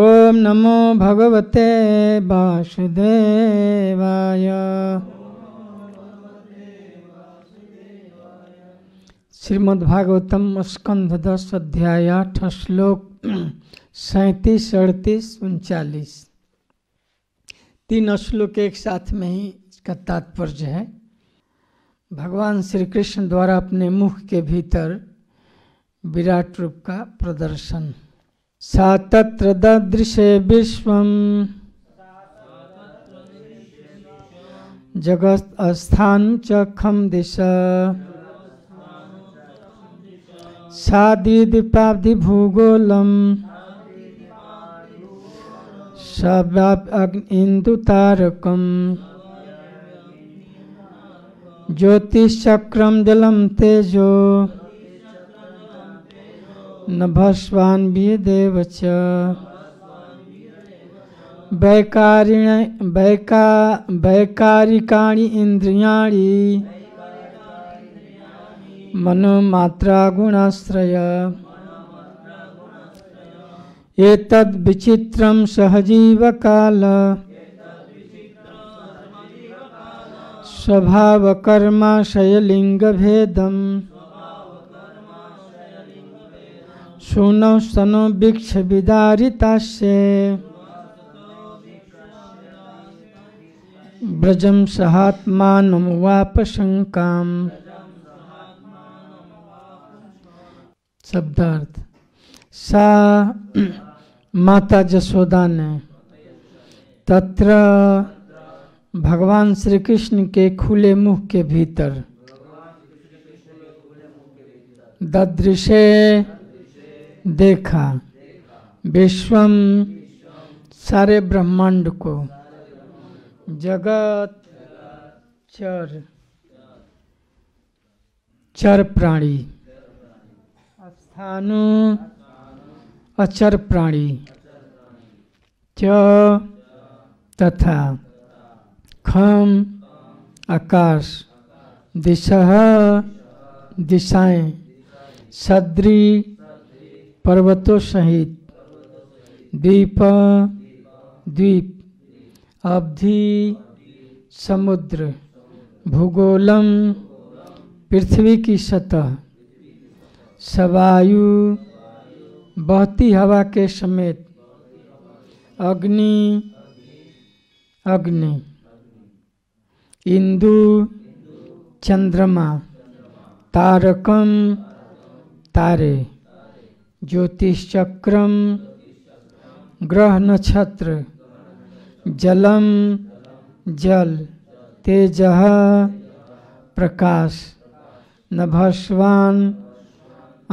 ओम नमो भगवते वासुदेवाय श्रीमद्भागवतम स्कंध दस अध्याय आठ श्लोक सैंतीस अड़तीस उनचालीस तीन श्लोक एक साथ में ही इसका तात्पर्य है भगवान श्री कृष्ण द्वारा अपने मुख के भीतर विराट रूप का प्रदर्शन सा तत्र ददृशे विश्व जगस्थान चम दिशा सा दीदीपाब्धि भूगोलम् ज्योतिषक्रम जलम तेजो नभस्वान् देव च वैकारिण वैका वैकारिकाणि इन्द्रियाणि मनोमात्रागुणाश्रय एतद्विचित्रं सहजीवकाल स्वभावकर्माशयलिङ्गभेदम् शूनौ सनो से विदारितास्य सहात्माप शंका शब्दार्थ सा माता जसोदा ने तत्र भगवान श्री कृष्ण के खुले मुख के भीतर ददृशे देखा विश्वम सारे ब्रह्मांड को जगत चर चर प्राणी स्थानु अचर प्राणी च तथा खम आकाश दिशा दिशाएं सद्री पर्वतों सहित द्वीप द्वीप अवधि समुद्र भूगोलम पृथ्वी की सतह सवायु बहती हवा के समेत अग्नि अग्नि इंदु चंद्रमा तारकम तारे ज्योतिषक्र ग्रह नक्षत्र जलम जल तेज प्रकाश नभस्वान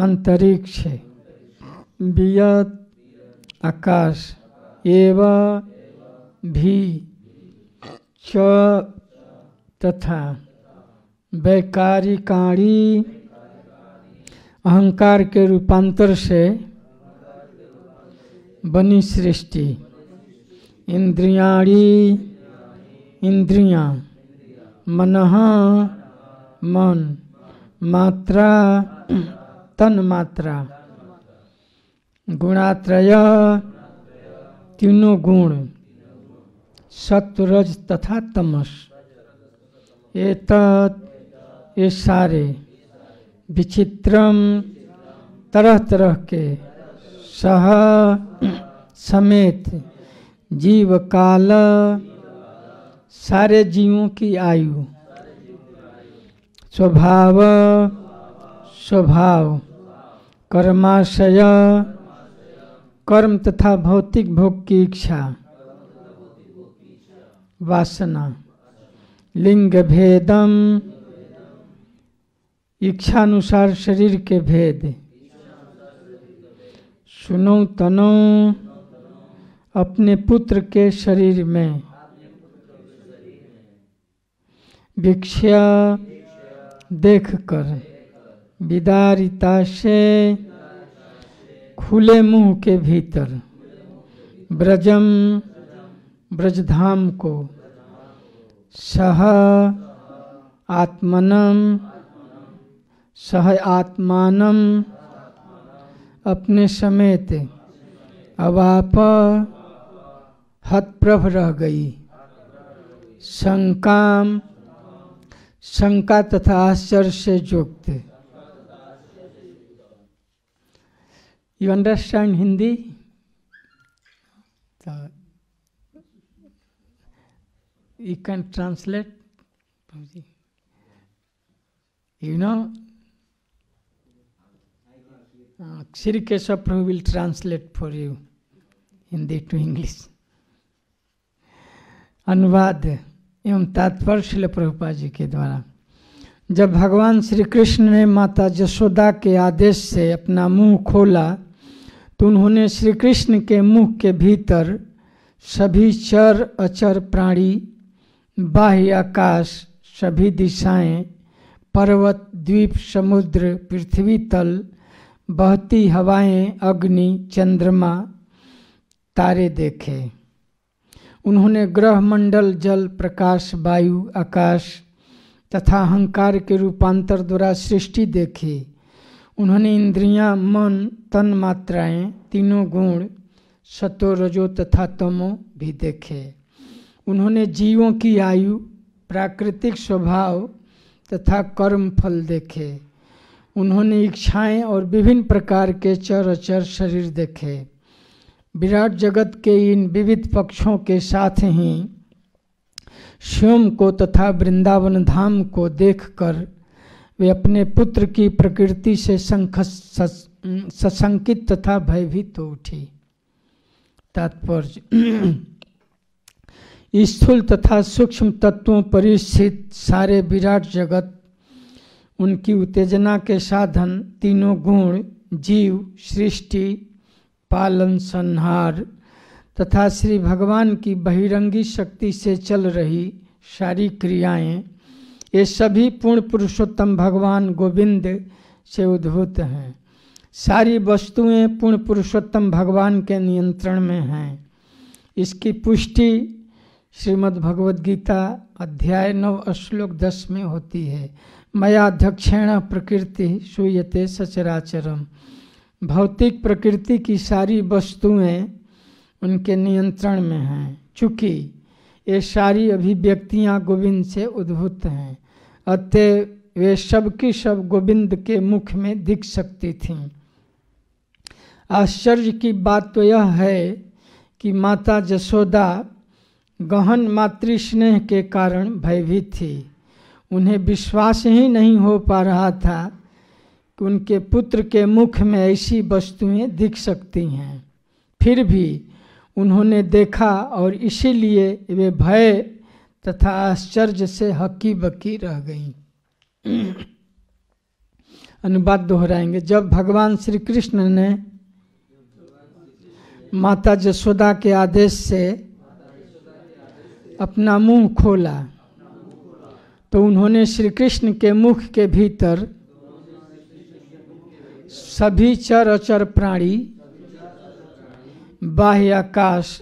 अंतरिक्ष वियत आकाश एव भी च तथा वैकारिकाणी अहंकार के रूपांतर से बनी सृष्टि इंद्रियाणी इंद्रिया मन मन मात्रा तन मात्रा गुणात्रय तीनों गुण सत्वरज तथा तमस ये तत् सारे विचित्रम तरह तरह के सह समेत जीव काल सारे जीवों की आयु स्वभाव स्वभाव कर्माशय कर्म तथा भौतिक भोग की इच्छा वासना लिंग भेदम इच्छानुसार शरीर के भेद सुनो तनो अपने पुत्र के शरीर में भिक्षा देख कर विदारिता से खुले मुंह के भीतर ब्रजम ब्रजधाम को सह आत्मनम सह आत्मान अपने समेत अवाप हतप्रभ रह गई शंका शंका तथा आश्चर्य से युक्त you understand Hindi you can translate you know Uh, Sri Keshav Prabhu will translate for you Hindi to English. अनुवाद एवं तात्पर्य शिल प्रभुपा जी के द्वारा जब भगवान श्री कृष्ण ने माता जशोदा के आदेश से अपना मुंह खोला तो उन्होंने श्री कृष्ण के मुंह के भीतर सभी चर अचर प्राणी बाह्य आकाश सभी दिशाएं पर्वत द्वीप समुद्र पृथ्वी तल बहती हवाएं अग्नि चंद्रमा तारे देखे उन्होंने ग्रह मंडल जल प्रकाश वायु आकाश तथा अहंकार के रूपांतर द्वारा सृष्टि देखी उन्होंने इंद्रियां, मन तन मात्राएं तीनों गुण सतो रजो तथा तमो भी देखे उन्होंने जीवों की आयु प्राकृतिक स्वभाव तथा कर्म फल देखे उन्होंने इच्छाएं और विभिन्न प्रकार के चर अचर शरीर देखे विराट जगत के इन विविध पक्षों के साथ ही स्वयं को तथा वृंदावन धाम को देखकर वे अपने पुत्र की प्रकृति से सशंकित तथा भयभीत तो उठी तात्पर्य स्थूल तथा सूक्ष्म तत्वों पर स्थित सारे विराट जगत उनकी उत्तेजना के साधन तीनों गुण जीव सृष्टि पालन संहार तथा श्री भगवान की बहिरंगी शक्ति से चल रही सारी क्रियाएं ये सभी पूर्ण पुरुषोत्तम भगवान गोविंद से उद्भूत हैं सारी वस्तुएं पूर्ण पुरुषोत्तम भगवान के नियंत्रण में हैं इसकी पुष्टि श्रीमद् भगवद गीता अध्याय नव श्लोक दस में होती है मया दक्षिण प्रकृति सूयते सचराचरम भौतिक प्रकृति की सारी वस्तुएं उनके नियंत्रण में हैं चूँकि ये सारी अभिव्यक्तियाँ गोविंद से उद्भूत हैं अतः वे सब की सब गोविंद के मुख में दिख सकती थीं आश्चर्य की बात तो यह है कि माता जसोदा गहन मातृ स्नेह के कारण भयभीत थी उन्हें विश्वास ही नहीं हो पा रहा था कि उनके पुत्र के मुख में ऐसी वस्तुएं दिख सकती हैं फिर भी उन्होंने देखा और इसीलिए वे भय तथा आश्चर्य से हकी बकी रह गई अनुवाद दोहराएंगे जब भगवान श्री कृष्ण ने माता जसोदा के आदेश से अपना मुंह खोला तो उन्होंने श्री कृष्ण के मुख के भीतर सभी चर अचर प्राणी बाह्य आकाश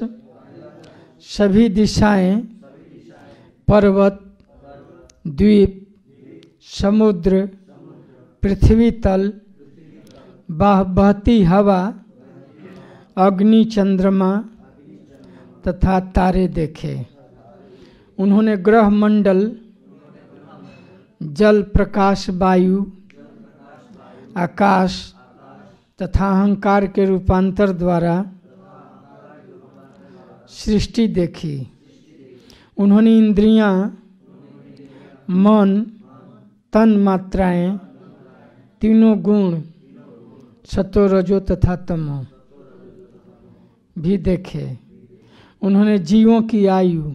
सभी दिशाएं पर्वत द्वीप समुद्र पृथ्वी तल बहती हवा अग्नि चंद्रमा तथा तारे देखे उन्होंने ग्रह मंडल जल प्रकाश वायु आकाश तथा अहंकार के रूपांतर द्वारा सृष्टि देखी उन्होंने इंद्रियां, मन तन मात्राएं, तीनों गुण सतो रजो तथा तमो भी देखे उन्होंने जीवों की आयु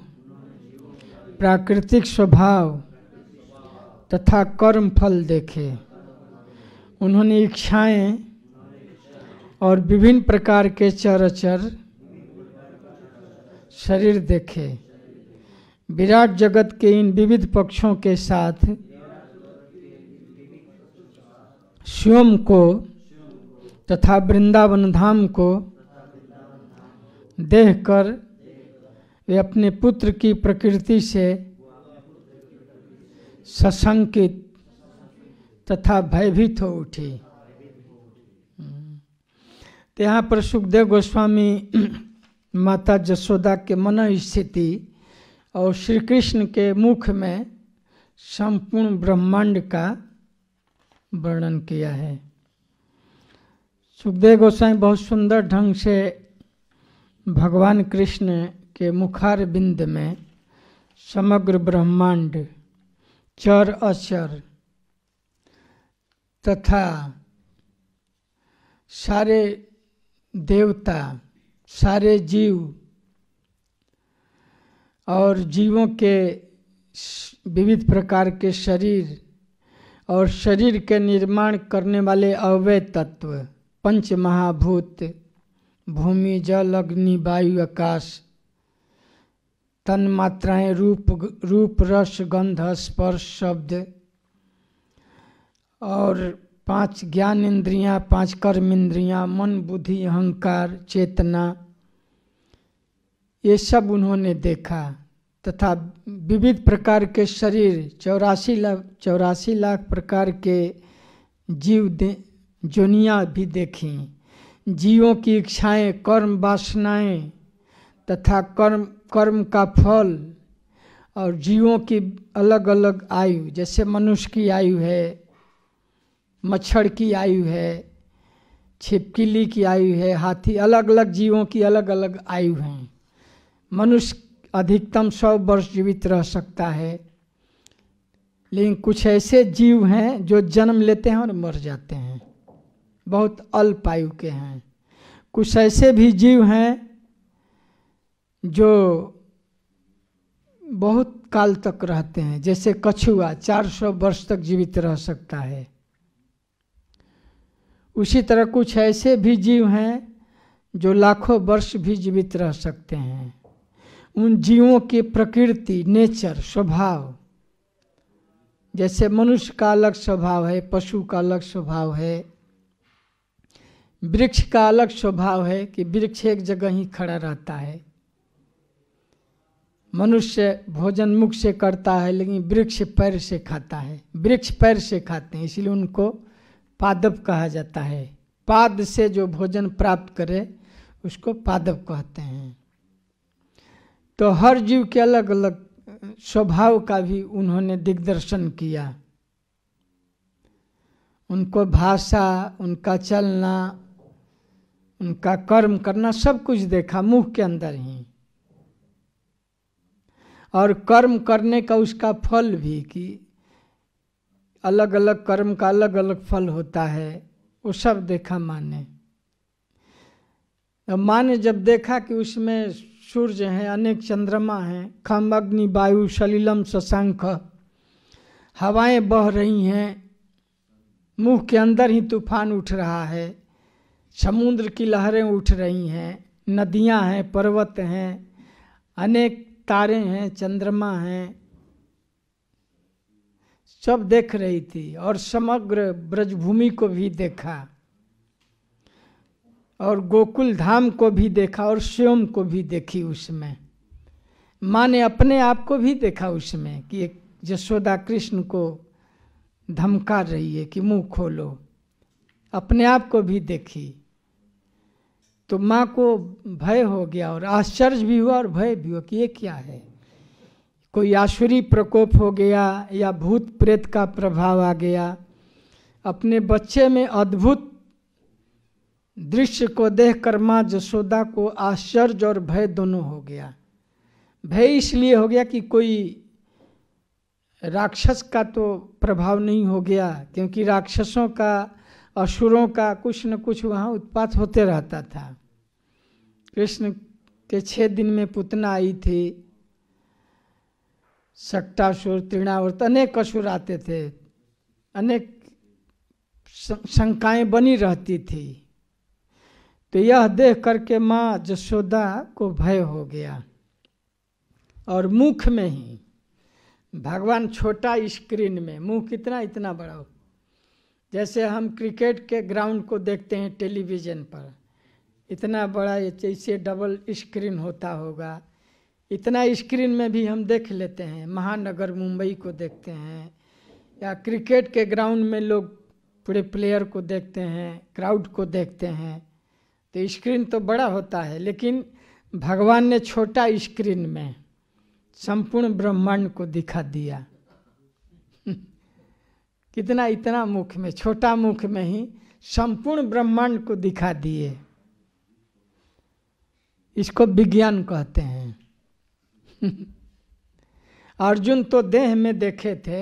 प्राकृतिक स्वभाव तथा कर्म फल देखे उन्होंने इच्छाएं और विभिन्न प्रकार के चरचर शरीर देखे विराट जगत के इन विविध पक्षों के साथ स्वयं को तथा वृंदावन धाम को देखकर वे अपने पुत्र की प्रकृति से सशंकित तथा भयभीत हो उठी तो यहाँ पर सुखदेव गोस्वामी माता जसोदा के मन स्थिति और श्री कृष्ण के मुख में संपूर्ण ब्रह्मांड का वर्णन किया है सुखदेव गोस्वामी बहुत सुंदर ढंग से भगवान कृष्ण के मुखार बिंद में समग्र ब्रह्मांड चर अचर तथा सारे देवता सारे जीव और जीवों के विविध प्रकार के शरीर और शरीर के निर्माण करने वाले अवय तत्व पंच महाभूत भूमि जल अग्नि वायु आकाश तन्मात्राएं रूप रूप रस गंध स्पर्श शब्द और पांच ज्ञान इंद्रियां, पांच कर्म इंद्रियां, मन बुद्धि अहंकार चेतना ये सब उन्होंने देखा तथा विविध प्रकार के शरीर चौरासी लाख चौरासी लाख प्रकार के जीव जोनियाँ भी देखी जीवों की इच्छाएं कर्म वासनाएं तथा कर्म कर्म का फल और जीवों की अलग अलग आयु जैसे मनुष्य की आयु है मच्छर की आयु है छिपकिली की आयु है हाथी अलग अलग जीवों की अलग अलग आयु हैं मनुष्य अधिकतम सौ वर्ष जीवित रह सकता है लेकिन कुछ ऐसे जीव हैं जो जन्म लेते हैं और मर जाते हैं बहुत अल्प आयु के हैं कुछ ऐसे भी जीव हैं जो बहुत काल तक रहते हैं जैसे कछुआ 400 वर्ष तक जीवित रह सकता है उसी तरह कुछ ऐसे भी जीव हैं जो लाखों वर्ष भी जीवित रह सकते हैं उन जीवों की प्रकृति नेचर स्वभाव जैसे मनुष्य का अलग स्वभाव है पशु का अलग स्वभाव है वृक्ष का अलग स्वभाव है कि वृक्ष एक जगह ही खड़ा रहता है मनुष्य भोजन मुख से करता है लेकिन वृक्ष पैर से खाता है वृक्ष पैर से खाते हैं इसलिए उनको पादप कहा जाता है पाद से जो भोजन प्राप्त करे उसको पादप कहते हैं तो हर जीव के अलग अलग स्वभाव का भी उन्होंने दिग्दर्शन किया उनको भाषा उनका चलना उनका कर्म करना सब कुछ देखा मुख के अंदर ही और कर्म करने का उसका फल भी कि अलग अलग कर्म का अलग अलग फल होता है वो सब देखा माँ तो माँ ने जब देखा कि उसमें सूर्य हैं अनेक चंद्रमा हैं खम अग्नि वायु सलिलम शशंख हवाएं बह रही हैं मुंह के अंदर ही तूफान उठ रहा है समुद्र की लहरें उठ रही हैं नदियां हैं पर्वत हैं अनेक तारे हैं चंद्रमा हैं सब देख रही थी और समग्र ब्रजभूमि को भी देखा और गोकुल धाम को भी देखा और स्वयं को भी देखी उसमें माँ ने अपने आप को भी देखा उसमें कि एक यशोदा कृष्ण को धमका रही है कि मुंह खोलो अपने आप को भी देखी तो माँ को भय हो गया और आश्चर्य भी हुआ और भय भी हुआ कि ये क्या है कोई आसुरी प्रकोप हो गया या भूत प्रेत का प्रभाव आ गया अपने बच्चे में अद्भुत दृश्य को देख कर माँ जसोदा को आश्चर्य और भय दोनों हो गया भय इसलिए हो गया कि कोई राक्षस का तो प्रभाव नहीं हो गया क्योंकि राक्षसों का असुरों का कुछ न कुछ वहाँ उत्पात होते रहता था कृष्ण के छः दिन में पुतना आई थी सट्टासुर तृणावर्त अनेक असुर आते थे अनेक शंकाएं बनी रहती थी तो यह देख करके माँ जसोदा को भय हो गया और मुख में ही भगवान छोटा स्क्रीन में मुंह कितना इतना बड़ा हो जैसे हम क्रिकेट के ग्राउंड को देखते हैं टेलीविज़न पर इतना बड़ा जैसे डबल स्क्रीन होता होगा इतना स्क्रीन में भी हम देख लेते हैं महानगर मुंबई को देखते हैं या क्रिकेट के ग्राउंड में लोग पूरे प्लेयर को देखते हैं क्राउड को देखते हैं तो स्क्रीन तो बड़ा होता है लेकिन भगवान ने छोटा स्क्रीन में संपूर्ण ब्रह्मांड को दिखा दिया कितना इतना मुख में छोटा मुख में ही संपूर्ण ब्रह्मांड को दिखा दिए इसको विज्ञान कहते हैं अर्जुन तो देह में देखे थे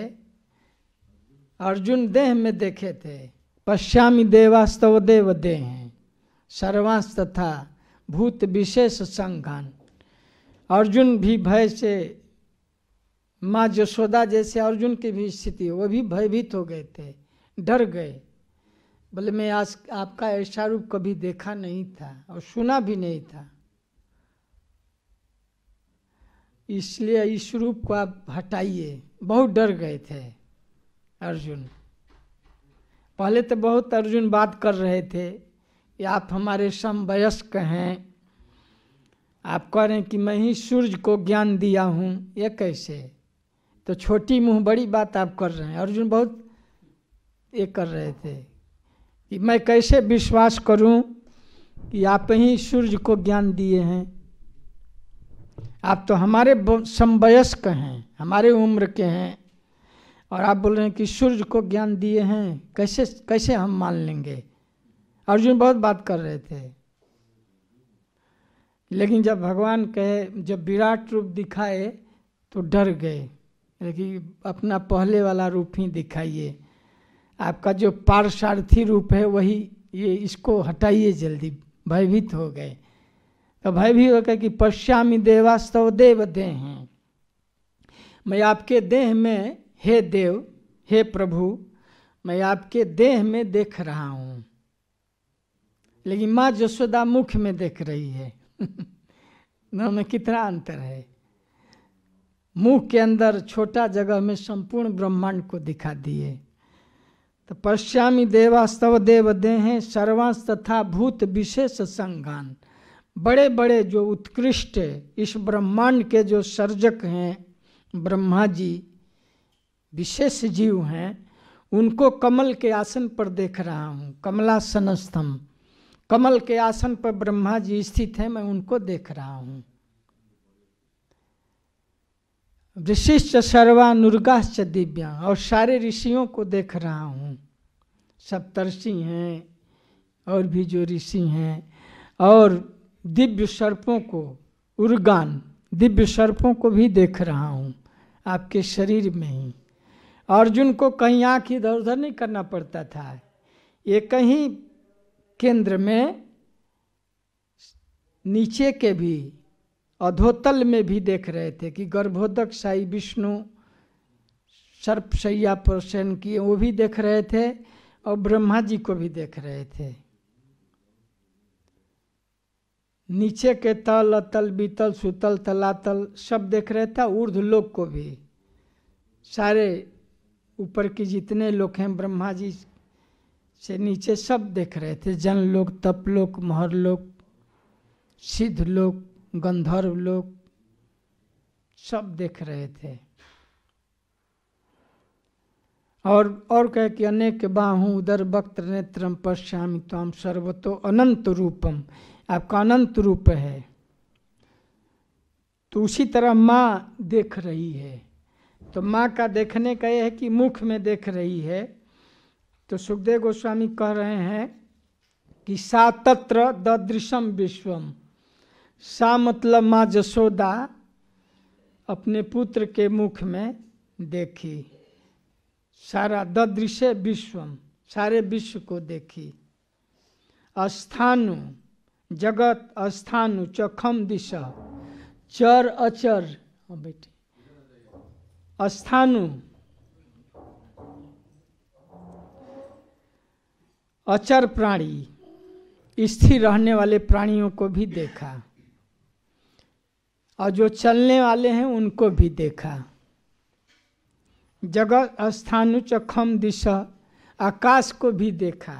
अर्जुन देह में देखे थे पश्चामी देवास्तव देव देह सर्वांश तथा भूत विशेष संघान अर्जुन भी भय से माँ जशोदा जैसे अर्जुन की भी स्थिति वो भी भयभीत हो गए थे डर गए बोले मैं आज आपका ऐसा रूप कभी देखा नहीं था और सुना भी नहीं था इसलिए इस रूप को आप हटाइए बहुत डर गए थे अर्जुन पहले तो बहुत अर्जुन बात कर रहे थे कि आप हमारे वयस्क हैं आप कह रहे हैं कि मैं ही सूर्य को ज्ञान दिया हूँ ये कैसे तो छोटी मुँह बड़ी बात आप कर रहे हैं अर्जुन बहुत ये कर रहे थे कि मैं कैसे विश्वास करूँ कि आप ही सूर्य को ज्ञान दिए हैं आप तो हमारे समवयस्क हैं हमारे उम्र के हैं और आप बोल रहे हैं कि सूर्य को ज्ञान दिए हैं कैसे कैसे हम मान लेंगे अर्जुन बहुत बात कर रहे थे लेकिन जब भगवान कहे जब विराट रूप दिखाए तो डर गए लेकिन अपना पहले वाला रूप ही दिखाइए आपका जो पारसार्थी रूप है वही ये इसको हटाइए जल्दी भयभीत हो गए तो भाई भी कह कि पश्यामी देवास्तव देव देह मैं आपके देह में हे देव हे प्रभु मैं आपके देह में देख रहा हूँ लेकिन माँ जसोदा मुख में देख रही है दोनों में कितना अंतर है मुख के अंदर छोटा जगह में संपूर्ण ब्रह्मांड को दिखा दिए तो पश्चामी देवास्तव देव देहें सर्वांश तथा भूत विशेष संज्ञान बड़े बड़े जो उत्कृष्ट इस ब्रह्मांड के जो सर्जक हैं ब्रह्मा जी विशेष जीव हैं उनको कमल के आसन पर देख रहा हूँ कमलासन स्तंभ कमल के आसन पर ब्रह्मा जी स्थित हैं मैं उनको देख रहा हूँ विशिष्ट सर्वानुर्गाश्च दिव्या और सारे ऋषियों को देख रहा हूँ सप्तर्षि हैं और भी जो ऋषि हैं और दिव्य सर्पों को उर्गान दिव्य सर्पों को भी देख रहा हूँ आपके शरीर में ही अर्जुन को कहीं आँख इधर उधर नहीं करना पड़ता था ये कहीं केंद्र में नीचे के भी अधोतल में भी देख रहे थे कि गर्भोदक साई विष्णु सर्पसैया पर शयन किए वो भी देख रहे थे और ब्रह्मा जी को भी देख रहे थे नीचे के तल अतल बीतल सुतल तलातल सब देख रहे थे ऊर्ध लोक को भी सारे ऊपर के जितने लोग हैं ब्रह्मा जी से नीचे सब देख रहे थे जन लोग तप लोग महर लोग सिद्ध लोग गंधर्व लोग सब देख रहे थे और और कह के अनेक बाहू उदर वक्त नेत्रम पश्यामी तम सर्वतो अनंत रूपम आपका अनंत रूप है तो उसी तरह माँ देख रही है तो माँ का देखने का यह है कि मुख में देख रही है तो सुखदेव गोस्वामी कह रहे हैं कि सातत्र ददृशम विश्वम सा मतलब माँ जसोदा अपने पुत्र के मुख में देखी सारा ददृश्य विश्वम सारे विश्व को देखी स्थानु जगत अस्थानु चखम दिशा चर अचर हाँ बेटी अस्थानु अचर प्राणी स्थिर रहने वाले प्राणियों को भी देखा और जो चलने वाले हैं उनको भी देखा जगत स्थानु चखम दिशा आकाश को भी देखा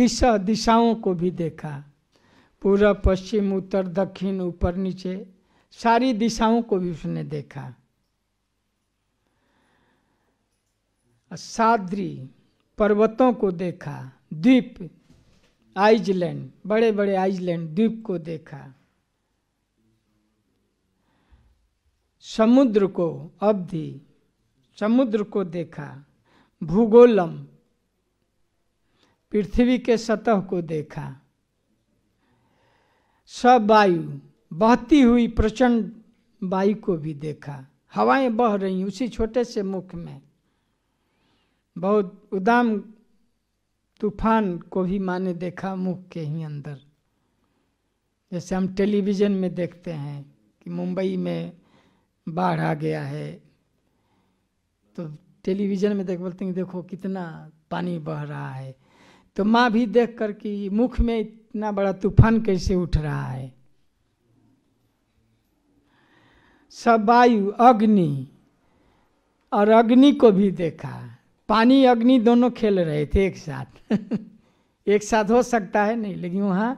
दिशा दिशाओं को भी देखा पूर्व पश्चिम उत्तर दक्षिण ऊपर नीचे सारी दिशाओं को भी उसने देखा साद्री पर्वतों को देखा द्वीप आइजलैंड बड़े बड़े आइजलैंड द्वीप को देखा समुद्र को अवधि समुद्र को देखा भूगोलम पृथ्वी के सतह को देखा सब वायु बहती हुई प्रचंड वायु को भी देखा हवाएं बह रही उसी छोटे से मुख में बहुत उदाम तूफान को भी माने देखा मुख के ही अंदर जैसे हम टेलीविज़न में देखते हैं कि मुंबई में बाढ़ आ गया है तो टेलीविज़न में देख बोलते हैं देखो कितना पानी बह रहा है तो माँ भी देख कर कि मुख में इतना बड़ा तूफान कैसे उठ रहा है सब वायु अग्नि और अग्नि को भी देखा पानी अग्नि दोनों खेल रहे थे एक साथ एक साथ हो सकता है नहीं लेकिन वहाँ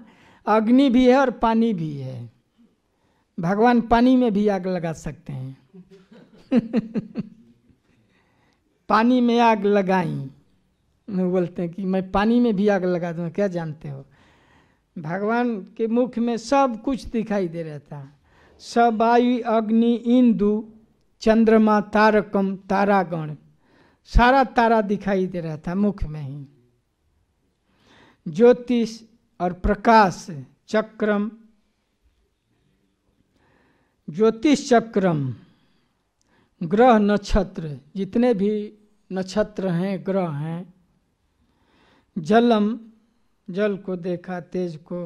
अग्नि भी है और पानी भी है भगवान पानी में भी आग लगा सकते हैं पानी में आग लगाई बोलते हैं कि मैं पानी में भी आग लगा दूँ क्या जानते हो भगवान के मुख में सब कुछ दिखाई दे रहा था सब आयु अग्नि इंदु चंद्रमा तारकम तारागण सारा तारा दिखाई दे रहा था मुख में ही ज्योतिष और प्रकाश चक्रम ज्योतिष चक्रम ग्रह नक्षत्र जितने भी नक्षत्र हैं ग्रह हैं जलम जल को देखा तेज को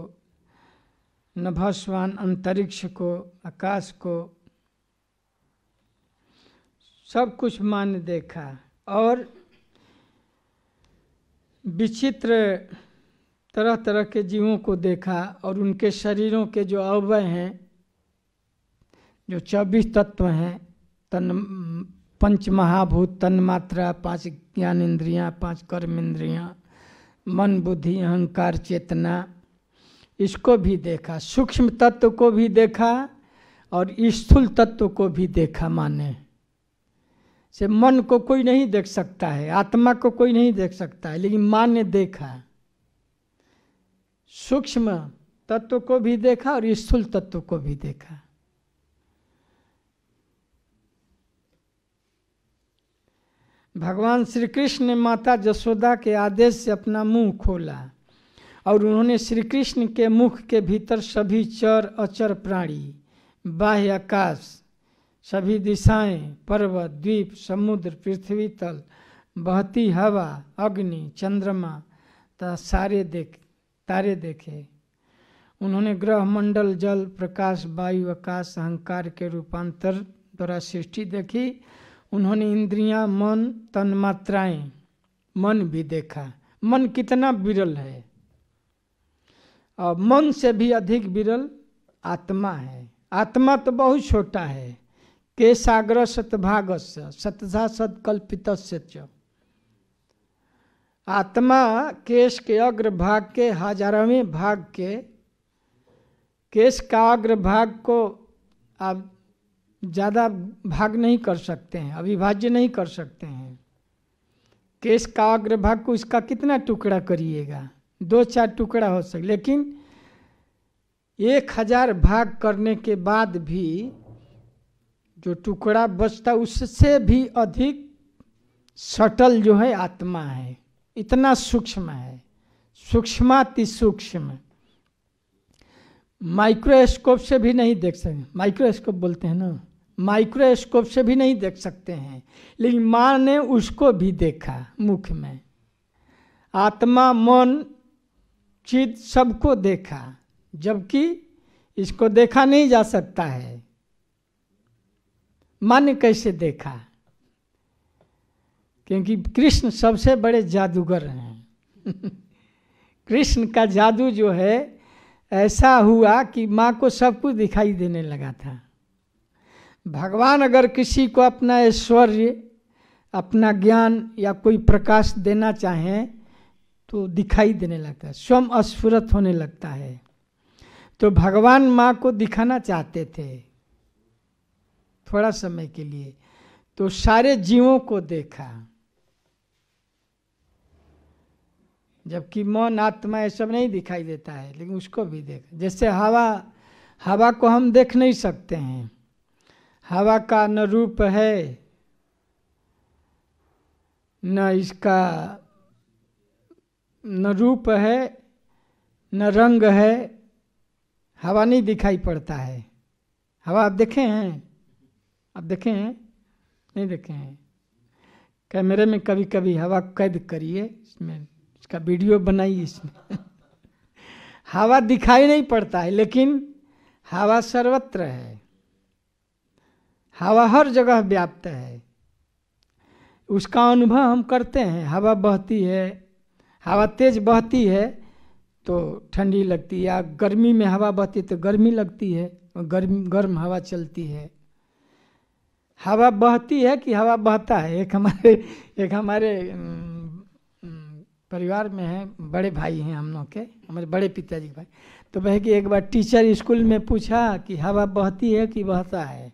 नभस्वान अंतरिक्ष को आकाश को सब कुछ मान देखा और विचित्र तरह तरह के जीवों को देखा और उनके शरीरों के जो अवय हैं जो चौबीस तत्व हैं तन पंच महाभूत तन मात्रा पाँच ज्ञान इंद्रियाँ पाँच कर्म इंद्रियाँ मन बुद्धि अहंकार चेतना इसको भी देखा सूक्ष्म तत्व को भी देखा और स्थूल तत्व को भी देखा माने से मन को कोई नहीं देख सकता है आत्मा को कोई नहीं देख सकता है लेकिन माँ ने देखा सूक्ष्म तत्व को भी देखा और स्थूल तत्व को भी देखा भगवान श्री कृष्ण ने माता जसोदा के आदेश से अपना मुंह खोला और उन्होंने श्री कृष्ण के मुख के भीतर सभी चर अचर प्राणी बाह्य आकाश सभी दिशाएं पर्वत द्वीप समुद्र पृथ्वी तल बहती हवा अग्नि चंद्रमा तथा सारे देख तारे देखे उन्होंने ग्रह मंडल जल प्रकाश वायु आकाश अहंकार के रूपांतर द्वारा सृष्टि देखी उन्होंने इंद्रियां मन तन मात्राएं मन भी देखा मन कितना विरल है और मन से भी अधिक विरल आत्मा है आत्मा तो बहुत छोटा है के सागर सतभागस सतसा सत्कल्पित आत्मा केश के भाग के हजारवें भाग के केश का अग्रभाग को आप ज़्यादा भाग नहीं कर सकते हैं अविभाज्य नहीं कर सकते हैं केश का अग्रभाग को इसका कितना टुकड़ा करिएगा दो चार टुकड़ा हो सके लेकिन एक हजार भाग करने के बाद भी जो टुकड़ा बचता उससे भी अधिक सटल जो है आत्मा है इतना सूक्ष्म है सूक्ष्माति सूक्ष्म माइक्रोस्कोप से भी नहीं देख सकते माइक्रोस्कोप बोलते हैं ना माइक्रोस्कोप से भी नहीं देख सकते हैं लेकिन माँ ने उसको भी देखा मुख में आत्मा मन चित सबको देखा जबकि इसको देखा नहीं जा सकता है मन कैसे देखा क्योंकि कृष्ण सबसे बड़े जादूगर हैं कृष्ण का जादू जो है ऐसा हुआ कि माँ को सब कुछ दिखाई देने लगा था भगवान अगर किसी को अपना ऐश्वर्य अपना ज्ञान या कोई प्रकाश देना चाहें तो दिखाई देने लगता है स्वयं अस्फुरत होने लगता है तो भगवान माँ को दिखाना चाहते थे थोड़ा समय के लिए तो सारे जीवों को देखा जबकि मौन आत्मा ये सब नहीं दिखाई देता है लेकिन उसको भी देखा जैसे हवा हवा को हम देख नहीं सकते हैं हवा का न रूप है न इसका न रूप है न रंग है हवा नहीं दिखाई पड़ता है हवा आप देखे हैं आप देखे हैं नहीं देखे हैं कैमरे में कभी कभी हवा कैद करिए इसमें इसका वीडियो बनाइए इसमें हवा दिखाई नहीं पड़ता है लेकिन हवा सर्वत्र है हवा हर जगह व्याप्त है उसका अनुभव हम करते हैं हवा बहती है हवा तेज बहती है तो ठंडी लगती है या गर्मी में हवा बहती है तो गर्मी लगती है और गर्म गर्म हवा चलती है हवा बहती है कि हवा बहता है एक हमारे एक हमारे परिवार में है बड़े भाई हैं हम लोग के हमारे बड़े पिताजी भाई तो वह कि एक बार टीचर स्कूल में पूछा कि हवा बहती है कि बहता है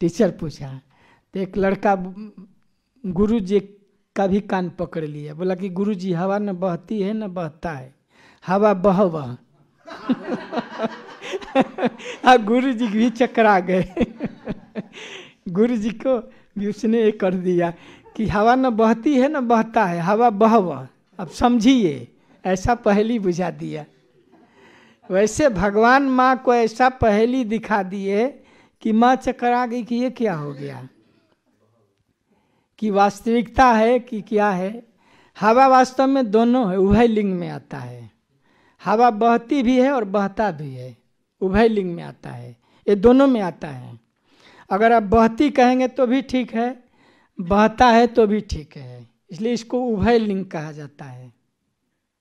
टीचर पूछा तो एक लड़का गुरु जी का भी कान पकड़ लिया बोला कि गुरु जी हवा न बहती है न बहता है हवा बह बह अब गुरु जी भी चकरा गए गुरु जी को भी उसने ये कर दिया कि हवा न बहती है न बहता है हवा बह बह अब समझिए ऐसा पहली बुझा दिया वैसे भगवान माँ को ऐसा पहली दिखा दिए कि माँ चक्कर आ गई कि ये क्या हो गया कि वास्तविकता है कि क्या है हवा वास्तव में दोनों है उभय लिंग में आता है हवा बहती भी है और बहता भी है उभय लिंग में आता है ये दोनों में आता है अगर आप बहती कहेंगे तो भी ठीक है बहता है तो भी ठीक है इसलिए इसको उभय लिंग कहा जाता है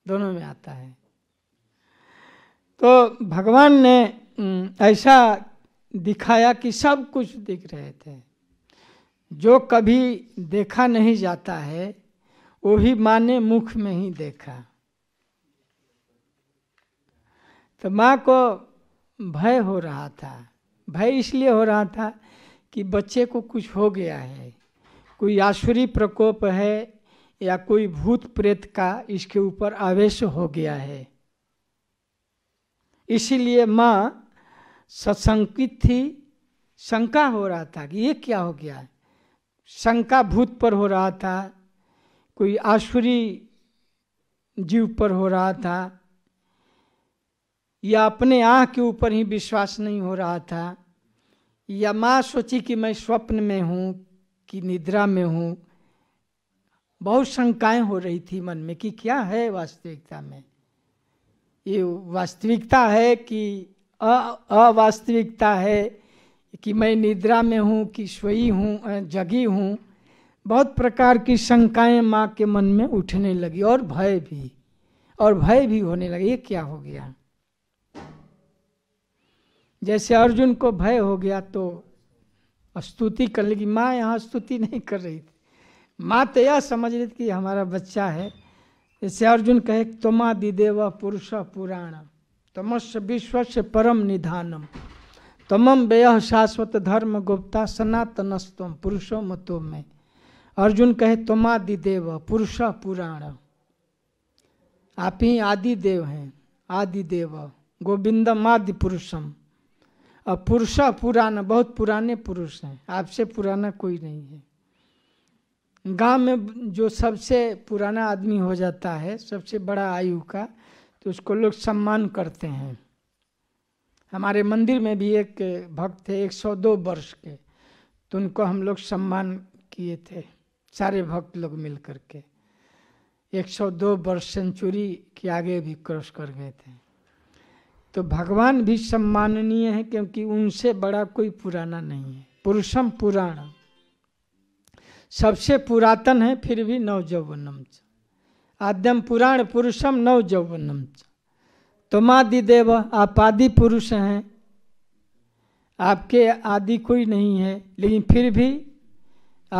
दोनों में आता है तो भगवान ने ऐसा दिखाया कि सब कुछ दिख रहे थे जो कभी देखा नहीं जाता है वो भी माँ ने मुख में ही देखा तो माँ को भय हो रहा था भय इसलिए हो रहा था कि बच्चे को कुछ हो गया है कोई आसुरी प्रकोप है या कोई भूत प्रेत का इसके ऊपर आवेश हो गया है इसीलिए माँ सशंकित थी शंका हो रहा था कि ये क्या हो गया है शंका भूत पर हो रहा था कोई आसुरी जीव पर हो रहा था या अपने आँख के ऊपर ही विश्वास नहीं हो रहा था या माँ सोची कि मैं स्वप्न में हूँ कि निद्रा में हूँ बहुत शंकाएं हो रही थी मन में कि क्या है वास्तविकता में ये वास्तविकता है कि अवास्तविकता है कि मैं निद्रा में हूँ कि सोई हूँ जगी हूँ बहुत प्रकार की शंकाएं माँ के मन में उठने लगी और भय भी और भय भी होने लगे ये क्या हो गया जैसे अर्जुन को भय हो गया तो स्तुति कर लेगी माँ यहाँ स्तुति नहीं कर रही थी माँ तो यह समझ रही थी कि हमारा बच्चा है जैसे अर्जुन कहे तोमा दिदेव पुरुष पुराण तमस् विश्व से परम निधानम तमम व्यय शाश्वत धर्म गुप्ता सनातनस्तम पुरुषो मतो में अर्जुन कहे तमादिदेव पुरुष पुराण आप ही आदि देव हैं आदिदेव गोविंदम आदि पुरुषम और पुरुष पुराण बहुत पुराने पुरुष हैं आपसे पुराना कोई नहीं है गांव में जो सबसे पुराना आदमी हो जाता है सबसे बड़ा आयु का तो उसको लोग सम्मान करते हैं हमारे मंदिर में भी एक भक्त थे 102 वर्ष के तो उनको हम लोग सम्मान किए थे सारे भक्त लोग मिल कर के 102 वर्ष सेंचुरी के आगे भी क्रॉस कर गए थे तो भगवान भी सम्माननीय है क्योंकि उनसे बड़ा कोई पुराना नहीं है पुरुषम पुराण सबसे पुरातन है फिर भी नवजौवनम आद्यम पुराण पुरुषम नव जौवनम तुम देव आप आदि पुरुष हैं आपके आदि कोई नहीं है लेकिन फिर भी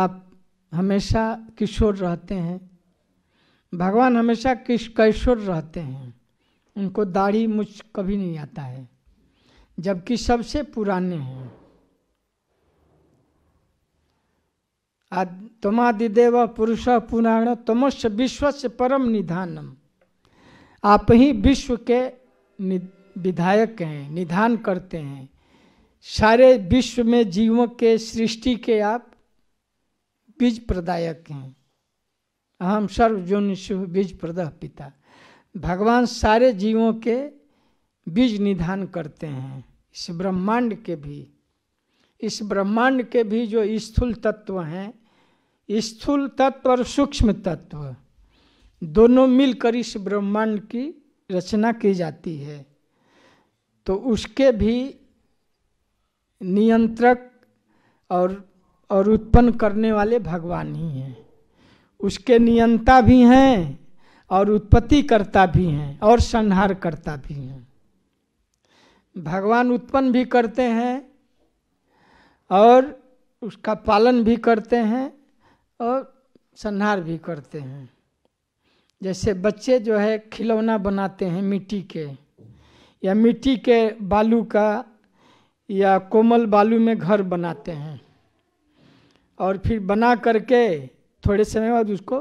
आप हमेशा किशोर रहते हैं भगवान हमेशा किश कैशोर रहते हैं उनको दाढ़ी मुझ कभी नहीं आता है जबकि सबसे पुराने हैं तमादिदेव पुरुष पुराण तमस्य विश्व से परम निधानम आप ही विश्व के विधायक हैं निधान करते हैं सारे विश्व में जीवों के सृष्टि के आप बीज प्रदायक हैं अहम शुभ बीज प्रद पिता भगवान सारे जीवों के बीज निधान करते हैं इस ब्रह्मांड के भी इस ब्रह्मांड के भी जो स्थूल तत्व हैं स्थूल तत्व और सूक्ष्म तत्व दोनों मिलकर इस ब्रह्मांड की रचना की जाती है तो उसके भी नियंत्रक और और उत्पन्न करने वाले भगवान ही हैं उसके नियंता भी हैं और उत्पत्ति करता भी हैं और संहार करता भी हैं भगवान उत्पन्न भी करते हैं और उसका पालन भी करते हैं और संहार भी करते हैं जैसे बच्चे जो है खिलौना बनाते हैं मिट्टी के या मिट्टी के बालू का या कोमल बालू में घर बनाते हैं और फिर बना करके थोड़े समय बाद उसको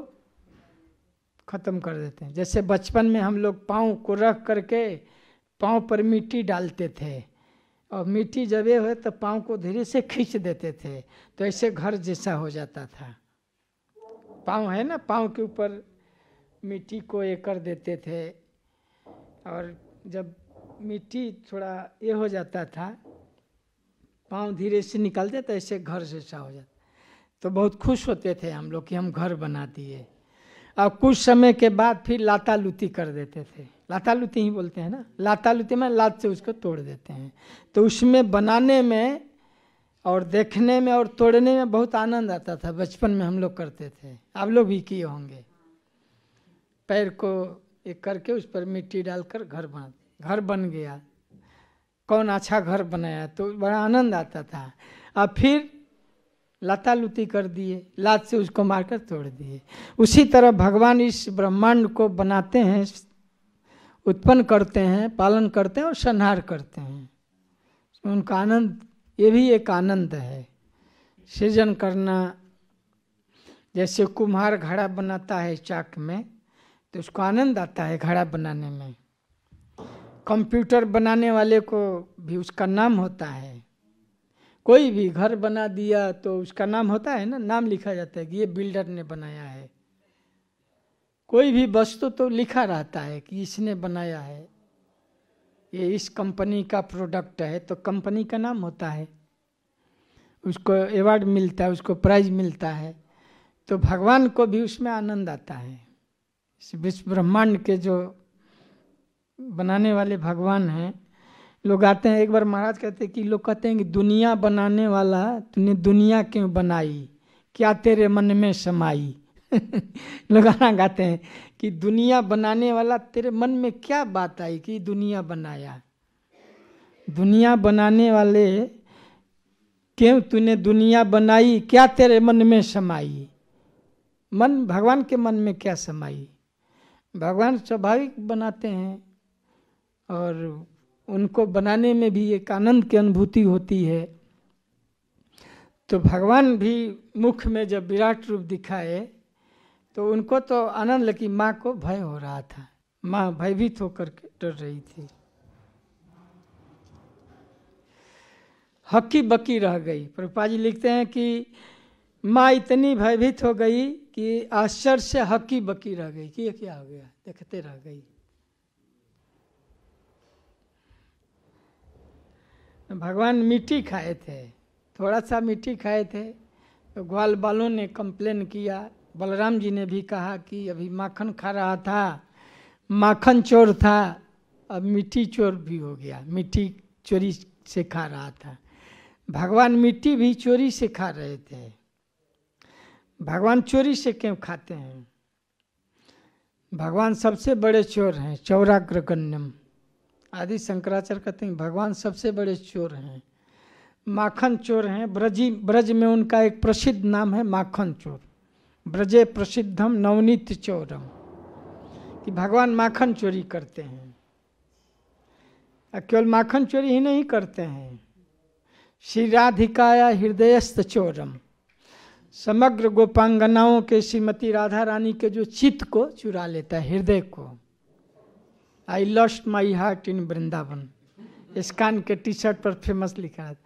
ख़त्म कर देते हैं जैसे बचपन में हम लोग पाँव को रख करके पाँव पर मिट्टी डालते थे और मिट्टी जबे हुए तो पाँव को धीरे से खींच देते थे तो ऐसे घर जैसा हो जाता था पाँव है ना पाँव के ऊपर मिट्टी को ये कर देते थे और जब मिट्टी थोड़ा ये हो जाता था पाँव धीरे से निकल देते ऐसे घर जैसा हो जाता तो बहुत खुश होते थे हम लोग कि हम घर बना दिए और कुछ समय के बाद फिर लाता लुती कर देते थे लातालुते ही बोलते हैं ना लातालुते में लात से उसको तोड़ देते हैं तो उसमें बनाने में और देखने में और तोड़ने में बहुत आनंद आता था बचपन में हम लोग करते थे आप लोग भी किए होंगे पैर को एक करके उस पर मिट्टी डालकर घर बना घर बन गया कौन अच्छा घर बनाया तो बड़ा आनंद आता था अब फिर लता लुती कर दिए लात से उसको मारकर तोड़ दिए उसी तरह भगवान इस ब्रह्मांड को बनाते हैं उत्पन्न करते हैं पालन करते हैं और संहार करते हैं उनका आनंद ये भी एक आनंद है सृजन करना जैसे कुम्हार घड़ा बनाता है चाक में तो उसको आनंद आता है घड़ा बनाने में कंप्यूटर बनाने वाले को भी उसका नाम होता है कोई भी घर बना दिया तो उसका नाम होता है ना नाम लिखा जाता है कि ये बिल्डर ने बनाया है कोई भी वस्तु तो लिखा रहता है कि इसने बनाया है ये इस कंपनी का प्रोडक्ट है तो कंपनी का नाम होता है उसको अवार्ड मिलता है उसको प्राइज मिलता है तो भगवान को भी उसमें आनंद आता है इस विश्व ब्रह्मांड के जो बनाने वाले भगवान हैं लोग आते हैं एक बार महाराज कहते हैं कि लोग कहते हैं कि दुनिया बनाने वाला तूने दुनिया क्यों बनाई क्या तेरे मन में समाई लगाना गाते हैं कि दुनिया बनाने वाला तेरे मन में क्या बात आई कि दुनिया बनाया दुनिया बनाने वाले क्यों तूने दुनिया बनाई क्या तेरे मन में समाई मन भगवान के मन में क्या समाई भगवान स्वाभाविक बनाते हैं और उनको बनाने में भी एक आनंद की अनुभूति होती है तो भगवान भी मुख में जब विराट रूप दिखाए तो उनको तो आनंद लगी माँ को भय हो रहा था माँ भयभीत होकर के डर रही थी हक्की बक्की रह गई प्रभुपा जी लिखते हैं कि माँ इतनी भयभीत हो गई कि आश्चर्य से हक्की बक्की रह गई कि ये क्या हो गया देखते रह गई भगवान मिट्टी खाए थे थोड़ा सा मिट्टी खाए थे तो ग्वाल बालों ने कंप्लेन किया बलराम जी ने भी कहा कि अभी माखन खा रहा था माखन चोर था अब मिट्टी चोर भी हो गया मिट्टी चोरी से खा रहा था भगवान मिट्टी भी चोरी से खा रहे थे भगवान चोरी से क्यों खाते हैं भगवान सबसे बड़े चोर हैं चौराग्र गण्यम आदि शंकराचार्य कहते हैं भगवान सबसे बड़े चोर हैं माखन चोर हैं ब्रजी ब्रज में उनका एक प्रसिद्ध नाम है माखन चोर ब्रजे प्रसिद्धम नवनीत चोरम कि भगवान माखन चोरी करते हैं केवल माखन चोरी ही नहीं करते हैं श्री राधिकाया हृदयस्थ चोरम समग्र गोपांगनाओं के श्रीमती राधा रानी के जो चित्त को चुरा लेता है हृदय को I lost my heart in Vrindavan ISKCON के टी शर्ट पर फेमस लिखा है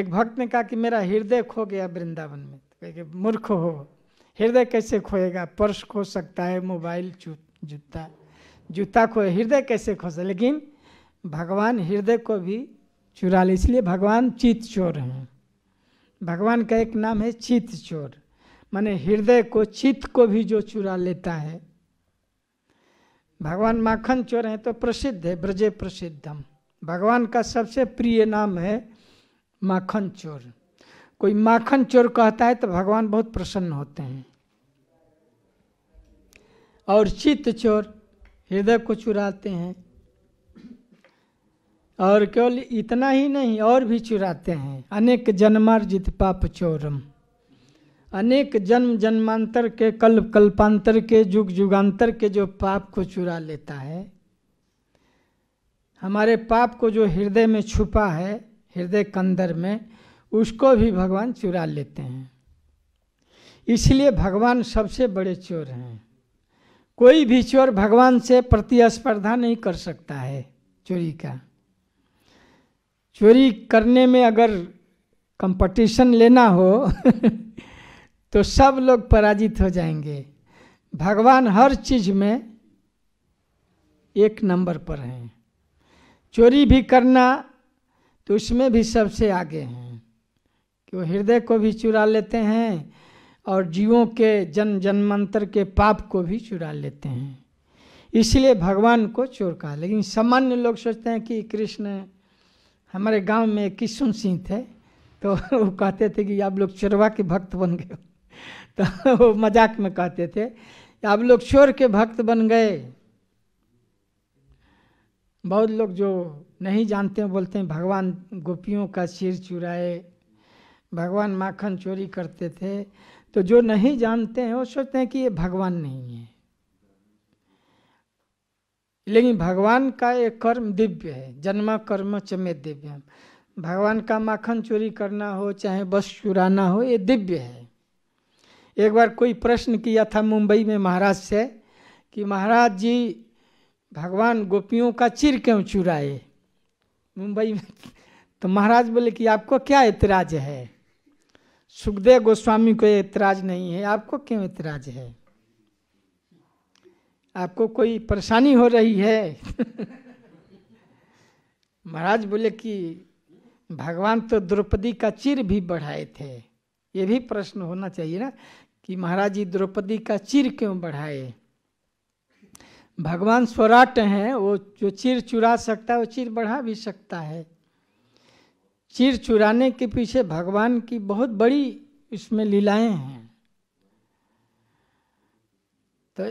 एक भक्त ने कहा कि मेरा हृदय खो गया वृंदावन में तो मूर्ख हो हृदय कैसे खोएगा पर्स खो सकता है मोबाइल जूता जूता खो हृदय कैसे खो सकता लेकिन भगवान हृदय को भी चुरा ले इसलिए भगवान चित चोर हैं भगवान का एक नाम है चित चोर माने हृदय को चित्त को भी जो चुरा लेता है भगवान माखन चोर हैं तो प्रसिद्ध है ब्रजे प्रसिद्धम भगवान का सबसे प्रिय नाम है माखन चोर कोई माखन चोर कहता है तो भगवान बहुत प्रसन्न होते हैं और चित्त चोर हृदय को चुराते हैं और केवल इतना ही नहीं और भी चुराते हैं अनेक जन्मार्जित पाप चोरम अनेक जन्म जन्मांतर के कल्प कल्पांतर के जुग जुगांतर के जो पाप को चुरा लेता है हमारे पाप को जो हृदय में छुपा है हृदय कंदर में उसको भी भगवान चुरा लेते हैं इसलिए भगवान सबसे बड़े चोर हैं कोई भी चोर भगवान से प्रतिस्पर्धा नहीं कर सकता है चोरी का चोरी करने में अगर कंपटीशन लेना हो तो सब लोग पराजित हो जाएंगे भगवान हर चीज़ में एक नंबर पर हैं चोरी भी करना तो उसमें भी सबसे आगे हैं कि वो हृदय को भी चुरा लेते हैं और जीवों के जन जन्मांतर के पाप को भी चुरा लेते हैं इसलिए भगवान को चोर कहा लेकिन सामान्य लोग सोचते हैं कि कृष्ण हमारे गांव में किशुन सिंह थे तो वो कहते थे कि आप लोग चोरवा के भक्त बन गए तो वो मजाक में कहते थे आप लोग चोर के भक्त बन गए बहुत लोग जो नहीं जानते हैं बोलते हैं भगवान गोपियों का सिर चुराए भगवान माखन चोरी करते थे तो जो नहीं जानते हैं वो सोचते हैं कि ये भगवान नहीं है लेकिन भगवान का ये कर्म दिव्य है जन्मा कर्म चमे दिव्य भगवान का माखन चोरी करना हो चाहे बस चुराना हो ये दिव्य है एक बार कोई प्रश्न किया था मुंबई में महाराज से कि महाराज जी भगवान गोपियों का चिर क्यों चुराए मुंबई में तो महाराज बोले कि आपको क्या ऐतराज है सुखदेव गोस्वामी को ऐतराज नहीं है आपको क्यों ऐतराज है आपको कोई परेशानी हो रही है महाराज बोले कि भगवान तो द्रौपदी का चिर भी बढ़ाए थे ये भी प्रश्न होना चाहिए ना कि महाराज जी द्रौपदी का चिर क्यों बढ़ाए भगवान स्वराट हैं वो जो चिर चुरा सकता है वो चिर बढ़ा भी सकता है चीर चुराने के पीछे भगवान की बहुत बड़ी इसमें लीलाएं हैं तो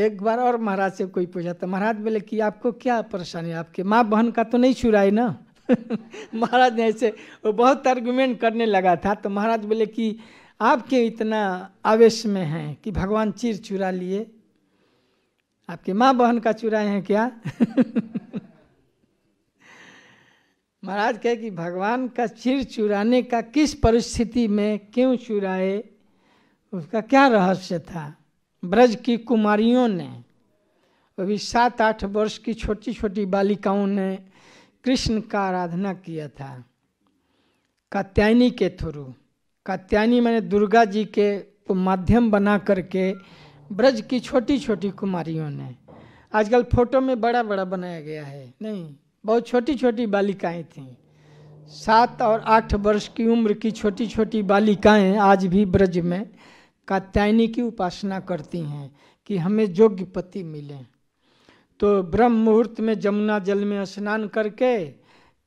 एक बार और महाराज से कोई पूछा तो महाराज बोले कि आपको क्या परेशानी है आपके माँ बहन का तो नहीं चुराए ना महाराज ने ऐसे वो बहुत आर्गुमेंट करने लगा था तो महाराज बोले कि आपके इतना आवेश में हैं कि भगवान चीर चुरा लिए आपके माँ बहन का चुराए हैं क्या महाराज कहे कि भगवान का चिर चुराने का किस परिस्थिति में क्यों चुराए उसका क्या रहस्य था ब्रज की कुमारियों ने अभी सात आठ वर्ष की छोटी छोटी बालिकाओं ने कृष्ण का आराधना किया था कात्यायनी के थ्रू कात्यायनी मैंने दुर्गा जी के को माध्यम बना करके ब्रज की छोटी छोटी कुमारियों ने आजकल फोटो में बड़ा बड़ा बनाया गया है नहीं बहुत छोटी छोटी बालिकाएं थीं सात और आठ वर्ष की उम्र की छोटी छोटी बालिकाएं आज भी ब्रज में कात्यायनी की उपासना करती हैं कि हमें योग्य पति मिले तो ब्रह्म मुहूर्त में जमुना जल में स्नान करके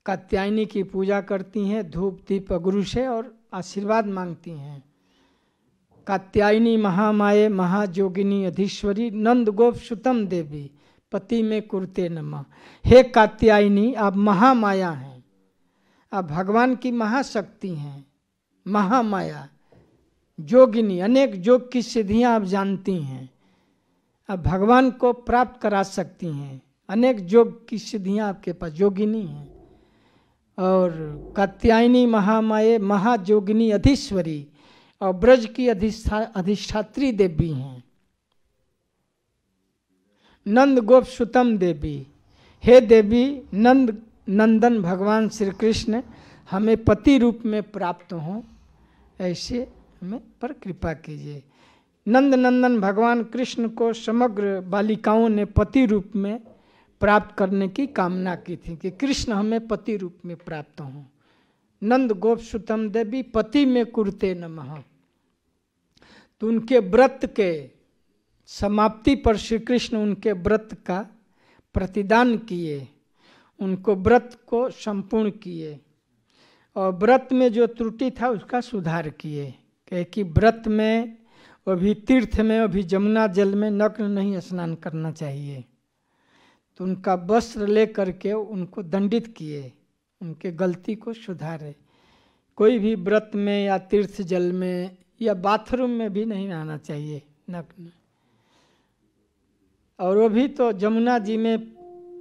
कात्यायनी की पूजा करती हैं धूप दीप गुरु से और आशीर्वाद मांगती हैं कात्यायनी महामाये महाजोगिनी अधीश्वरी नंद गोप सुतम देवी पति में कुरते नमा हे कात्यायनी आप महामाया हैं आप भगवान की महाशक्ति हैं महामाया जोगिनी अनेक जोग की सिद्धियां आप जानती हैं आप भगवान को प्राप्त करा सकती हैं अनेक जोग की सिद्धियां आपके पास योगिनी हैं और कात्यायनी महामाये महाजोगिनी अधीश्वरी और ब्रज की अधिष्ठा अधिष्ठात्री देवी हैं नंद गोप सुतम देवी हे देवी नंद नंदन भगवान श्री कृष्ण हमें पति रूप में प्राप्त हों ऐसे हमें पर कृपा कीजिए नंद नंदन भगवान कृष्ण को समग्र बालिकाओं ने पति रूप में प्राप्त करने की कामना की थी कि कृष्ण हमें पति रूप में प्राप्त हों नंद गोप सुतम देवी पति में कुरते नमः तो उनके व्रत के समाप्ति पर श्री कृष्ण उनके व्रत का प्रतिदान किए उनको व्रत को संपूर्ण किए और व्रत में जो त्रुटि था उसका सुधार किए कहे कि व्रत में अभी तीर्थ में अभी जमुना जल में नग्न नहीं स्नान करना चाहिए तो उनका वस्त्र ले करके उनको दंडित किए उनके गलती को सुधारे कोई भी व्रत में या तीर्थ जल में या बाथरूम में भी नहीं आना चाहिए नग्न और वो भी तो जमुना जी में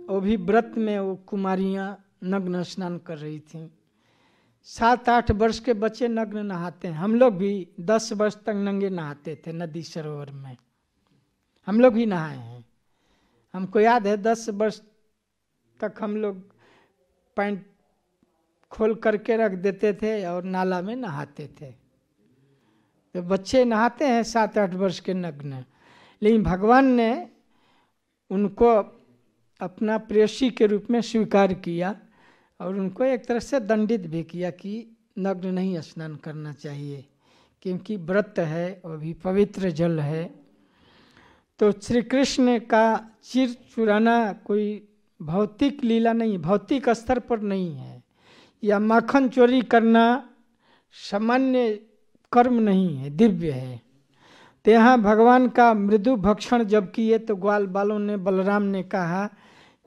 वो भी व्रत में वो कुमारियाँ नग्न स्नान कर रही थीं सात आठ वर्ष के बच्चे नग्न नहाते हैं हम लोग भी दस वर्ष तक नंगे नहाते थे नदी सरोवर में हम लोग भी नहाए हैं हमको याद है दस वर्ष तक हम लोग पैंट खोल करके रख देते थे और नाला में नहाते थे तो बच्चे नहाते हैं सात आठ वर्ष के नग्न लेकिन भगवान ने उनको अपना प्रेसी के रूप में स्वीकार किया और उनको एक तरह से दंडित भी किया कि नग्न नहीं स्नान करना चाहिए क्योंकि व्रत है और भी पवित्र जल है तो श्री कृष्ण का चिर चुराना कोई भौतिक लीला नहीं भौतिक स्तर पर नहीं है या माखन चोरी करना सामान्य कर्म नहीं है दिव्य है तो यहाँ भगवान का मृदु भक्षण जब किए तो ग्वाल बालों ने बलराम ने कहा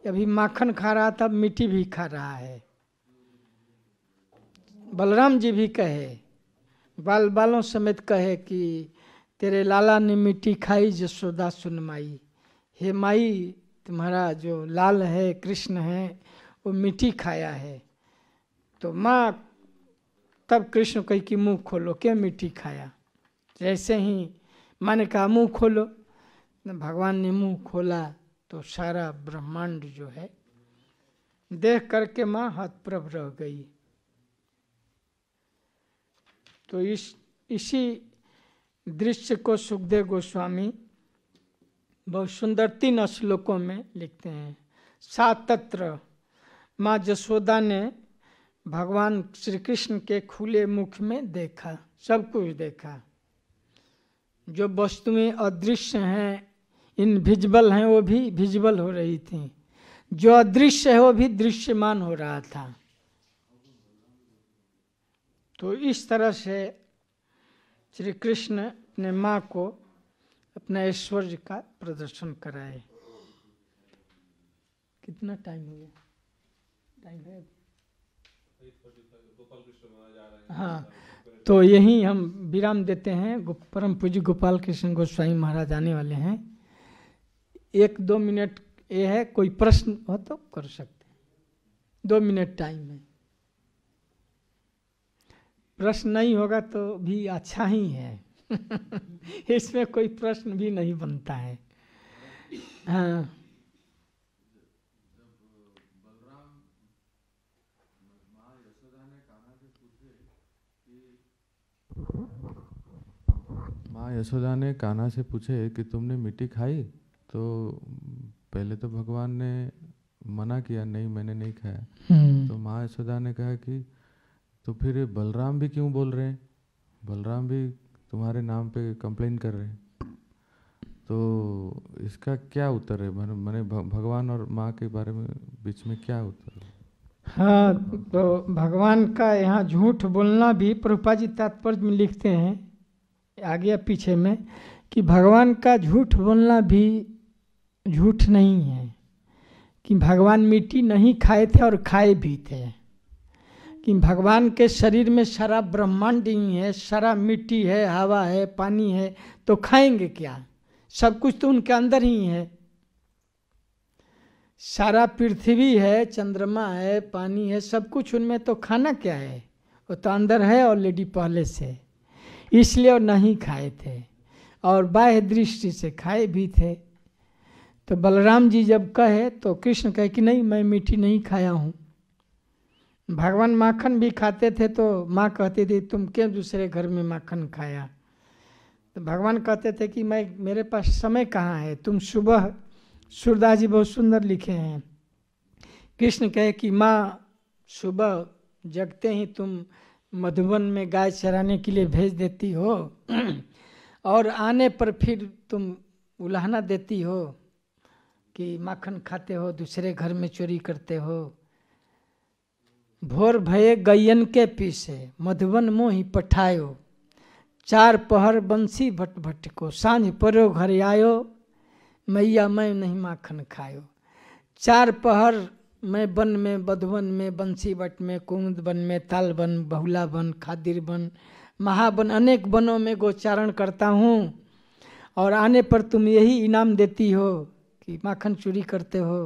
अभी माखन खा रहा था मिट्टी भी खा रहा है बलराम जी भी कहे ग्वाल बालों समेत कहे कि तेरे लाला ने मिट्टी खाई जसोदा सुन माई हे माई तुम्हारा जो लाल है कृष्ण है वो मिट्टी खाया है तो माँ तब कृष्ण कही कि मुंह खोलो क्या मिट्टी खाया जैसे ही माने कहा मुंह खोलो भगवान ने मुंह खोला तो सारा ब्रह्मांड जो है देख करके माँ हतप्रभ रह गई तो इस इसी दृश्य को सुखदेव गोस्वामी बहुत सुंदर तीन श्लोकों में लिखते हैं सातत्र माँ जसोदा ने भगवान श्री कृष्ण के खुले मुख में देखा सब कुछ देखा जो वस्तुएं अदृश्य हैं इन विजबल हैं वो भी विजबल हो रही थी जो अदृश्य है वो भी दृश्यमान हो रहा था तो इस तरह से श्री कृष्ण अपने माँ को अपने ऐश्वर्य का प्रदर्शन कराए कितना टाइम हो गया टाइम है हाँ तो, तो यही हम विराम देते हैं परम पूज्य गोपाल कृष्ण गोस्वामी महाराज आने वाले हैं एक दो मिनट ये है कोई प्रश्न हो तो कर सकते हैं दो मिनट टाइम है प्रश्न नहीं होगा तो भी अच्छा ही है इसमें कोई प्रश्न भी नहीं बनता है हाँ माँ यशोदा ने काना से पूछे कि तुमने मिट्टी खाई तो पहले तो भगवान ने मना किया नहीं मैंने नहीं खाया हम्म। तो माँ यशोदा ने कहा कि तो फिर बलराम भी क्यों बोल रहे हैं बलराम भी तुम्हारे नाम पे कंप्लेन कर रहे हैं तो इसका क्या उत्तर है मैंने भगवान और माँ के बारे में बीच में क्या उत्तर है हाँ तो भगवान का यहाँ झूठ बोलना भी प्रभुपा जी तात्पर्य में लिखते हैं आगे या पीछे में कि भगवान का झूठ बोलना भी झूठ नहीं है कि भगवान मिट्टी नहीं खाए थे और खाए भी थे कि भगवान के शरीर में सारा ब्रह्मांड ही है सारा मिट्टी है हवा है पानी है तो खाएंगे क्या सब कुछ तो उनके अंदर ही है सारा पृथ्वी है चंद्रमा है पानी है सब कुछ उनमें तो खाना क्या है वो तो अंदर है ऑलरेडी पहले से इसलिए नहीं खाए थे और बाह्य दृष्टि से खाए भी थे तो बलराम जी जब कहे तो कृष्ण कहे कि नहीं मैं मीठी नहीं खाया हूँ भगवान माखन भी खाते थे तो माँ कहती थी तुम क्यों दूसरे घर में माखन खाया तो भगवान कहते थे कि मैं मेरे पास समय कहाँ है तुम सुबह सूरदास जी बहुत सुंदर लिखे हैं कृष्ण कहे कि माँ सुबह जगते ही तुम मधुबन में गाय चराने के लिए भेज देती हो और आने पर फिर तुम उलाहना देती हो कि माखन खाते हो दूसरे घर में चोरी करते हो भोर भये गयन के पीछे मधुबन मोहि पठायो चार पहर बंसी भट भट को सांझ परो घर आयो मैया मैं नहीं माखन खायो चार पहर मैं वन में बधवन में बंसी बट में कुमद वन में ताल वन बहुला वन खादिर वन महावन अनेक वनों में गोचारण करता हूँ और आने पर तुम यही इनाम देती हो कि माखन चोरी करते हो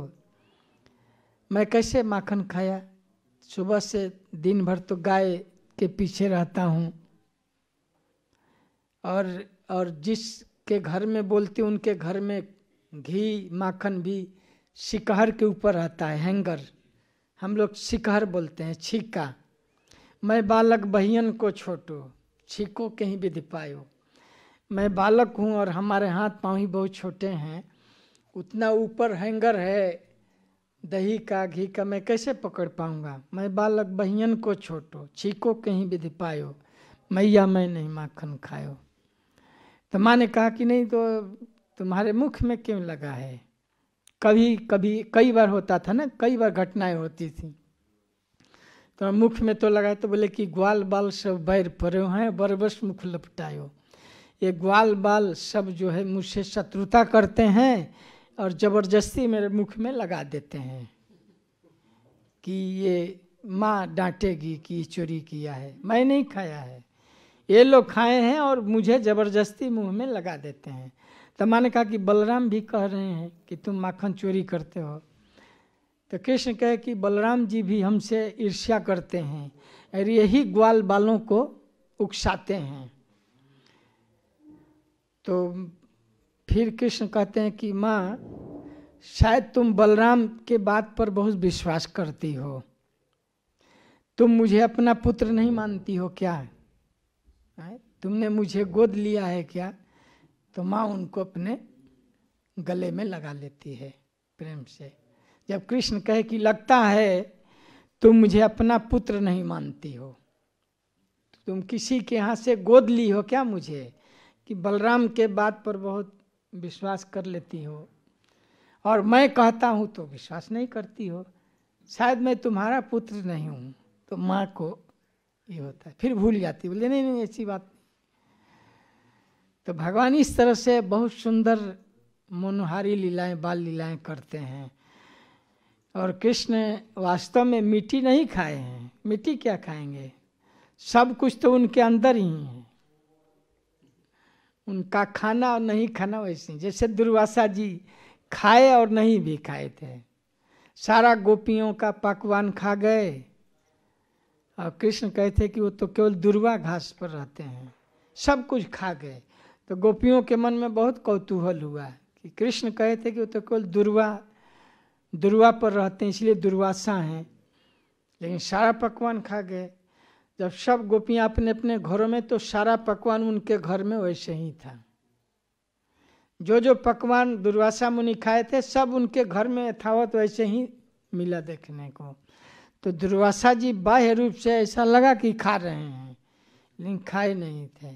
मैं कैसे माखन खाया सुबह से दिन भर तो गाय के पीछे रहता हूँ और और जिसके घर में बोलती उनके घर में घी माखन भी शिकहर के ऊपर रहता है हैंगर हम लोग शिकहर बोलते हैं छीका मैं बालक बहियन को छोटो छीको के ही विधि पायो मैं बालक हूँ और हमारे हाथ पाँव ही बहुत छोटे हैं उतना ऊपर हैंगर है दही का घी का मैं कैसे पकड़ पाऊँगा मैं बालक बहियन को छोटो छीको कहीं विधि पायो मैया मैं नहीं माखन खायो तो माँ ने कहा कि नहीं तो तुम्हारे मुख में क्यों लगा है कभी कभी कई बार होता था ना कई बार घटनाएं होती थी तो मुख में तो लगाए तो बोले कि ग्वाल बाल सब बैर पड़े हैं बरबस मुख लपटाए ये ग्वाल बाल सब जो है मुझसे शत्रुता करते हैं और ज़बरदस्ती मेरे मुख में लगा देते हैं कि ये माँ डांटेगी कि चोरी किया है मैं नहीं खाया है ये लोग खाए हैं और मुझे ज़बरदस्ती मुंह में लगा देते हैं तो माने कहा कि बलराम भी कह रहे हैं कि तुम माखन चोरी करते हो तो कृष्ण कहे कि बलराम जी भी हमसे ईर्ष्या करते हैं और यही ग्वाल बालों को उकसाते हैं तो फिर कृष्ण कहते हैं कि माँ शायद तुम बलराम के बात पर बहुत विश्वास करती हो तुम मुझे अपना पुत्र नहीं मानती हो क्या तुमने मुझे गोद लिया है क्या तो माँ उनको अपने गले में लगा लेती है प्रेम से जब कृष्ण कहे कि लगता है तुम मुझे अपना पुत्र नहीं मानती हो तो तुम किसी के यहाँ से गोद ली हो क्या मुझे कि बलराम के बात पर बहुत विश्वास कर लेती हो और मैं कहता हूँ तो विश्वास नहीं करती हो शायद मैं तुम्हारा पुत्र नहीं हूँ तो माँ को ये होता है फिर भूल जाती बोले नहीं नहीं ऐसी बात तो भगवान इस तरह से बहुत सुंदर मनोहारी लीलाएं बाल लीलाएं करते हैं और कृष्ण वास्तव में मिट्टी नहीं खाए हैं मिट्टी क्या खाएंगे सब कुछ तो उनके अंदर ही है उनका खाना और नहीं खाना वैसे जैसे दुर्वासा जी खाए और नहीं भी खाए थे सारा गोपियों का पकवान खा गए और कृष्ण कहते कि वो तो केवल दुर्वा घास पर रहते हैं सब कुछ खा गए तो गोपियों के मन में बहुत कौतूहल हुआ कि कृष्ण कहे थे कि वो तो केवल दुर्वा दुर्वा पर रहते हैं इसलिए दुर्वासा हैं लेकिन सारा पकवान खा गए जब सब गोपियाँ अपने अपने घरों में तो सारा पकवान उनके घर में वैसे ही था जो जो पकवान दुर्वासा मुनि खाए थे सब उनके घर में यथावत वैसे ही मिला देखने को तो दुर्वासा जी बाह्य रूप से ऐसा लगा कि खा रहे हैं लेकिन खाए नहीं थे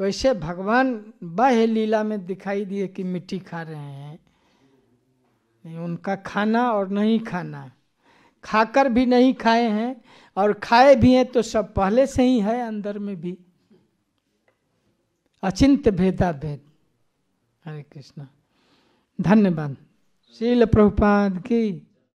वैसे भगवान बाह्य लीला में दिखाई दिए कि मिट्टी खा रहे हैं उनका खाना और नहीं खाना खाकर भी नहीं खाए हैं और खाए भी हैं तो सब पहले से ही है अंदर में भी अचिंत भेदा भेद हरे कृष्णा धन्यवाद शील प्रभुपाद की